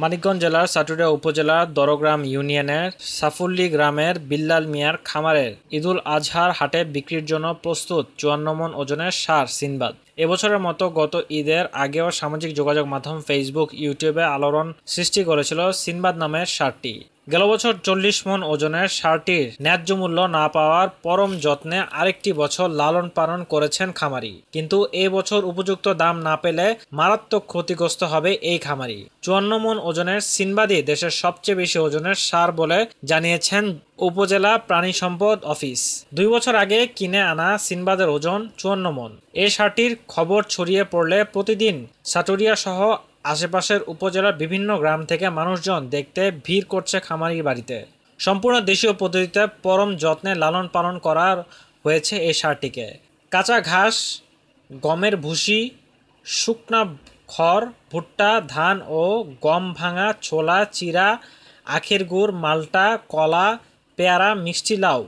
মানিকগঞ্জ জেলার সাটুরিয়া উপজেলার দরগ্রাম ইউনিয়নের সাফুল্লি গ্রামের বিল্লাল মিয়ার খামারের ঈদুল আজহার হাটে বিক্রির জন্য প্রস্তুত চুয়ান্ন মন ওজনের সার সিনবাদ এবছরের মতো গত ঈদের আগেও সামাজিক যোগাযোগ মাধ্যম ফেসবুক ইউটিউবে আলোড়ন সৃষ্টি করেছিল সিনবাদ নামের সারটি গেল বছর চল্লিশ মন ওজনের সারটির ন্যায্য মূল্য না পাওয়ার পরম যত্নে আরেকটি বছর লালন পালন করেছেন খামারি কিন্তু এ বছর উপযুক্ত দাম না পেলে মারাত্মক ক্ষতিগ্রস্ত হবে এই খামারি চুয়ান্ন মন ওজনের সিনবাদি দেশের সবচেয়ে বেশি ওজনের সার বলে জানিয়েছেন উপজেলা প্রাণী সম্পদ অফিস দুই বছর আগে কিনে আনা সিনবাদের ওজন চুয়ান্ন মন এ সারটির খবর ছড়িয়ে পড়লে প্রতিদিন সাটুরিয়া সহ আশেপাশের উপজেলার বিভিন্ন গ্রাম থেকে মানুষজন দেখতে ভিড় করছে খামারি বাড়িতে সম্পূর্ণ দেশীয় পদ্ধতিতে পরম যত্নে লালন পালন করার হয়েছে এই সারটিকে কাঁচা ঘাস গমের ভুসি শুকনা খড় ভুট্টা ধান ও গম ভাঙা ছোলা চিরা আখের গুড় মালটা কলা পেয়ারা মিষ্টি লাউ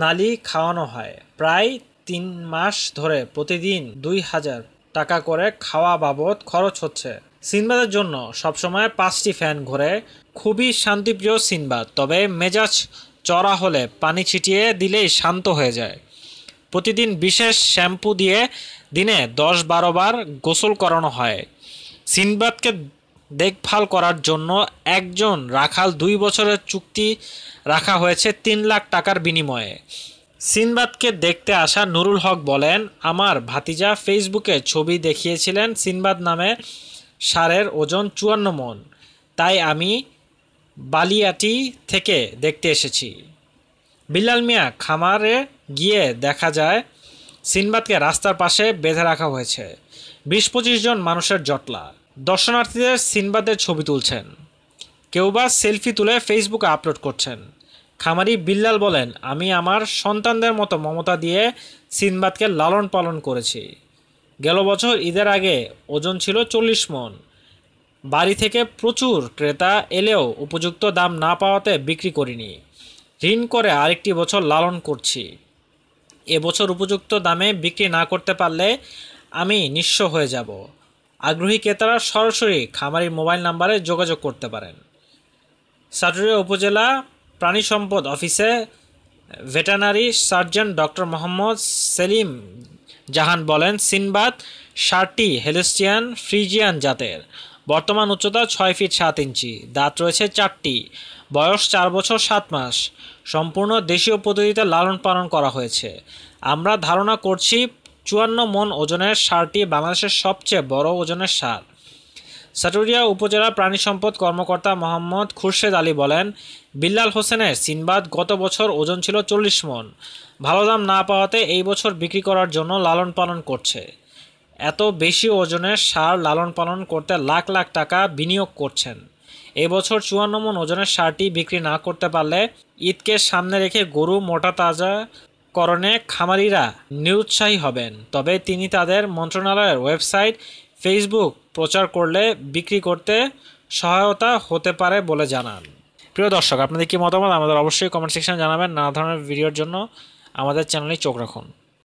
নালি খাওয়ানো হয় প্রায় তিন মাস ধরে প্রতিদিন দুই হাজার টাকা করে খাওয়া বাবদ খরচ হচ্ছে সিনবাদের জন্য সবসময় পাঁচটি ফ্যান ঘোরে খুবই শান্তিপ্রিয় সিনবাদ তবে মেজাজ চড়া হলে পানি ছিটিয়ে দিলেই শান্ত হয়ে যায় প্রতিদিন বিশেষ শ্যাম্পু দিয়ে দিনে দশ বারো বার গোসল করানো হয় সিনবাদকে দেখভাল করার জন্য একজন রাখাল দুই বছরের চুক্তি রাখা হয়েছে তিন লাখ টাকার বিনিময়ে সিনবাদকে দেখতে আসা নুরুল হক বলেন আমার ভাতিজা ফেসবুকে ছবি দেখিয়েছিলেন সিনবাদ নামে সারের ওজন চুয়ান্ন মন তাই আমি বালিয়াটি থেকে দেখতে এসেছি বিল্লাল মিয়া খামারে গিয়ে দেখা যায় সিনবাদকে রাস্তার পাশে বেঁধে রাখা হয়েছে বিশ পঁচিশ জন মানুষের জটলা দর্শনার্থীদের সিনবাদের ছবি তুলছেন কেউ বা সেলফি তুলে ফেসবুকে আপলোড করছেন খামারি বিল্লাল বলেন আমি আমার সন্তানদের মতো মমতা দিয়ে সিনবাদকে লালন পালন করেছি গেল বছর ঈদের আগে ওজন ছিল চল্লিশ মন বাড়ি থেকে প্রচুর ক্রেতা এলেও উপযুক্ত দাম না পাওয়াতে বিক্রি করিনি ঋণ করে আরেকটি বছর লালন করছি এবছর উপযুক্ত দামে বিক্রি না করতে পারলে আমি নিঃস্ব হয়ে যাব আগ্রহী ক্রেতারা সরাসরি খামারির মোবাইল নাম্বারে যোগাযোগ করতে পারেন সাটুরিয়া উপজেলা প্রাণী সম্পদ অফিসে veterinary surgeon doctor Mohammad Selim Jahan বলেন সিনবাদ ষাটটি হেলেস্টিয়ান ফ্রিজিয়ান জাতের বর্তমান উচ্চতা ছয় ফিট সাত ইঞ্চি দাঁত রয়েছে চারটি বয়স চার বছর সাত মাস সম্পূর্ণ দেশীয় পদ্ধতিতে লালন পালন করা হয়েছে আমরা ধারণা করছি চুয়ান্ন মন ওজনের সারটি বাংলাদেশের সবচেয়ে বড় ওজনের সার সাটুরিয়া উপজেলা প্রাণী সম্পদ কর্মকর্তা মোহাম্মদ খুরশেদ আলী বলেন বিল্লাল হোসেনের সিনবাদ গত বছর ওজন ছিল চল্লিশ মন ভালো দাম না পাওয়াতে এই বছর বিক্রি করার জন্য লালন পালন করছে এত বেশি ওজনের সার লালন পালন করতে লাখ লাখ টাকা বিনিয়োগ করছেন বছর চুয়ান্ন মন ওজনের সারটি বিক্রি না করতে পারলে ঈদকে সামনে রেখে গরু মোটা তাজা করণে খামারিরা নিরুৎসাহী হবেন তবে তিনি তাদের মন্ত্রণালয়ের ওয়েবসাইট ফেসবুক প্রচার করলে বিক্রি করতে সহায়তা হতে পারে বলে জানান প্রিয় দর্শক আপনাদের কি মতামত আমাদের অবশ্যই কমেন্ট সেকশনে জানাবেন নানা ধরনের ভিডিওর জন্য আমাদের চ্যানেলে চোখ রাখুন